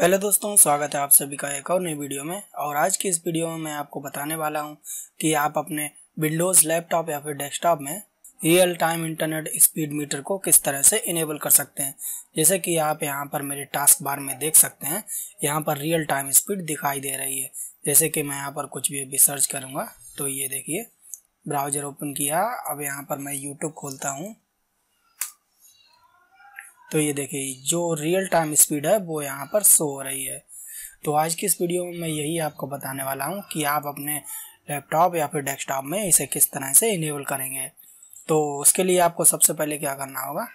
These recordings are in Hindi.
हेलो दोस्तों स्वागत है आप सभी का एक और नई वीडियो में और आज की इस वीडियो में मैं आपको बताने वाला हूं कि आप अपने विंडोज़ लैपटॉप या फिर डेस्कटॉप में real time internet speed meter को किस तरह से इनेबल कर सकते हैं जैसे कि आप यहां पर मेरे टास्क बार में देख सकते हैं यहां पर रियल टाइम स्पीड दिखाई दे रही है जैसे कि मैं यहाँ पर कुछ भी अभी सर्च करूँगा तो ये देखिए ब्राउजर ओपन किया अब यहाँ पर मैं यूट्यूब खोलता हूँ तो ये देखिए जो रियल टाइम स्पीड है वो यहाँ पर शो हो रही है तो आज की इस वीडियो में मैं यही आपको बताने वाला हूँ कि आप अपने लैपटॉप या फिर डेस्कटॉप में इसे किस तरह से इनेबल करेंगे तो उसके लिए आपको सबसे पहले क्या करना होगा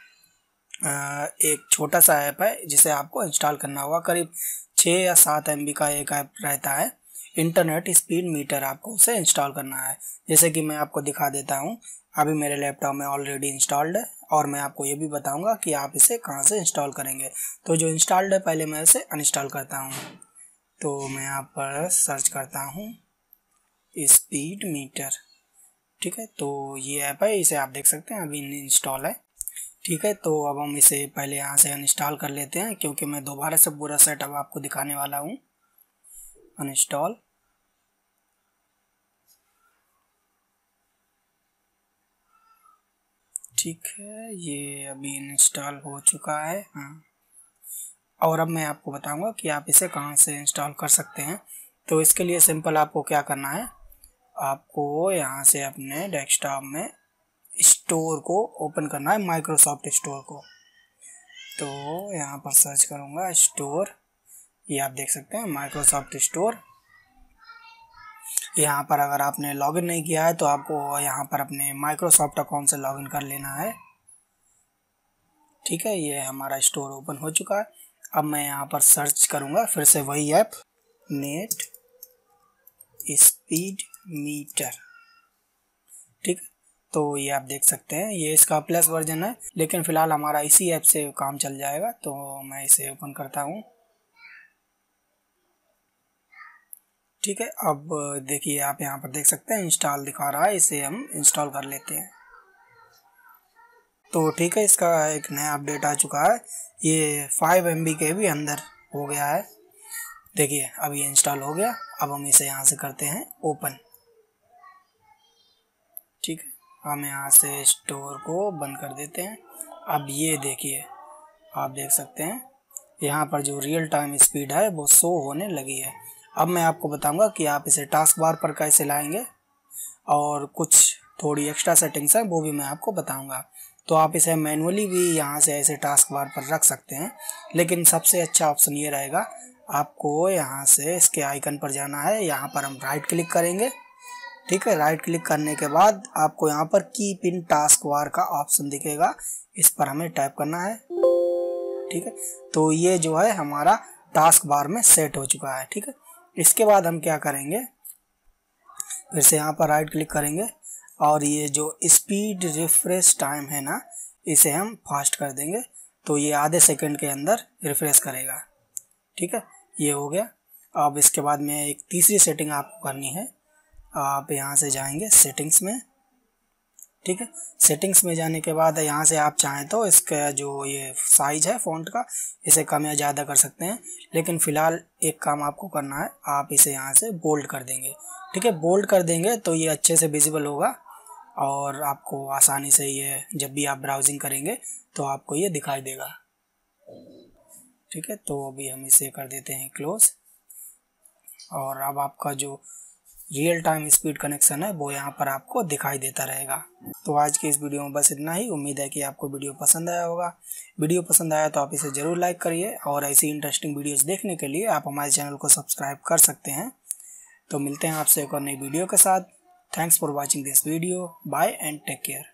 एक छोटा सा ऐप है जिसे आपको इंस्टॉल करना होगा करीब छः या सात एम का एक ऐप रहता है इंटरनेट स्पीड मीटर आपको उसे इंस्टॉल करना है जैसे कि मैं आपको दिखा देता हूँ अभी मेरे लैपटॉप में ऑलरेडी इंस्टॉल्ड है और मैं आपको ये भी बताऊंगा कि आप इसे कहाँ से इंस्टॉल करेंगे तो जो इंस्टॉल्ड है पहले मैं इसे अनइंस्टॉल करता हूँ तो मैं यहाँ पर सर्च करता हूँ स्पीड मीटर ठीक है तो ये ऐप है इसे आप देख सकते हैं अभी इंस्टॉल है ठीक है तो अब हम इसे पहले यहाँ से अनइंस्टॉल कर लेते हैं क्योंकि मैं दोबारा से पूरा सेट अब आपको दिखाने वाला हूँ अनइंस्टॉल ठीक है ये अभी इंस्टॉल हो चुका है हाँ और अब मैं आपको बताऊंगा कि आप इसे कहाँ से इंस्टॉल कर सकते हैं तो इसके लिए सिंपल आपको क्या करना है आपको यहाँ से अपने डेस्कटॉप में स्टोर को ओपन करना है माइक्रोसॉफ्ट स्टोर को तो यहाँ पर सर्च करूँगा स्टोर ये आप देख सकते हैं माइक्रोसॉफ्ट स्टोर यहाँ पर अगर आपने लॉगिन नहीं किया है तो आपको यहाँ पर अपने माइक्रोसॉफ्ट अकाउंट से लॉगिन कर लेना है ठीक है ये हमारा स्टोर ओपन हो चुका है अब मैं यहाँ पर सर्च करूँगा फिर से वही ऐप नेट स्पीड मीटर ठीक तो ये आप देख सकते हैं ये इसका प्लस वर्जन है लेकिन फ़िलहाल हमारा इसी ऐप से काम चल जाएगा तो मैं इसे ओपन करता हूँ ठीक है अब देखिए आप यहाँ पर देख सकते हैं इंस्टॉल दिखा रहा है इसे हम इंस्टॉल कर लेते हैं तो ठीक है इसका एक नया अपडेट आ चुका है ये फाइव एम के भी अंदर हो गया है देखिए अब ये इंस्टॉल हो गया अब हम इसे यहाँ से करते हैं ओपन ठीक है हम यहाँ से स्टोर को बंद कर देते हैं अब ये देखिए आप देख सकते हैं यहाँ पर जो रियल टाइम स्पीड है वो शो होने लगी है अब मैं आपको बताऊंगा कि आप इसे टास्क बार पर कैसे लाएंगे और कुछ थोड़ी एक्स्ट्रा सेटिंग्स हैं वो भी मैं आपको बताऊंगा तो आप इसे मैनुअली भी यहाँ से ऐसे टास्क बार पर रख सकते हैं लेकिन सबसे अच्छा ऑप्शन ये रहेगा आपको यहाँ से इसके आइकन पर जाना है यहाँ पर हम राइट क्लिक करेंगे ठीक है राइट क्लिक करने के बाद आपको यहाँ पर की पिन टास्क वार का ऑप्शन दिखेगा इस पर हमें टाइप करना है ठीक है तो ये जो है हमारा टास्क बार में सेट हो चुका है ठीक है इसके बाद हम क्या करेंगे फिर से यहाँ पर राइट क्लिक करेंगे और ये जो स्पीड रिफ्रेश टाइम है ना इसे हम फास्ट कर देंगे तो ये आधे सेकंड के अंदर रिफ्रेश करेगा ठीक है ये हो गया अब इसके बाद में एक तीसरी सेटिंग आपको करनी है आप यहाँ से जाएंगे सेटिंग्स में ठीक है सेटिंग्स में जाने के बाद यहाँ से आप चाहें तो इसका जो ये साइज है फ़ॉन्ट का इसे कम या ज़्यादा कर सकते हैं लेकिन फ़िलहाल एक काम आपको करना है आप इसे यहाँ से बोल्ड कर देंगे ठीक है बोल्ड कर देंगे तो ये अच्छे से विजिबल होगा और आपको आसानी से ये जब भी आप ब्राउजिंग करेंगे तो आपको ये दिखाई देगा ठीक है तो अभी हम इसे कर देते हैं क्लोज और अब आपका जो रियल टाइम स्पीड कनेक्शन है वो यहाँ पर आपको दिखाई देता रहेगा तो आज के इस वीडियो में बस इतना ही उम्मीद है कि आपको वीडियो पसंद आया होगा वीडियो पसंद आया तो आप इसे ज़रूर लाइक करिए और ऐसी इंटरेस्टिंग वीडियोस देखने के लिए आप हमारे चैनल को सब्सक्राइब कर सकते हैं तो मिलते हैं आपसे एक और नई वीडियो के साथ thanks for watching this video bye and take care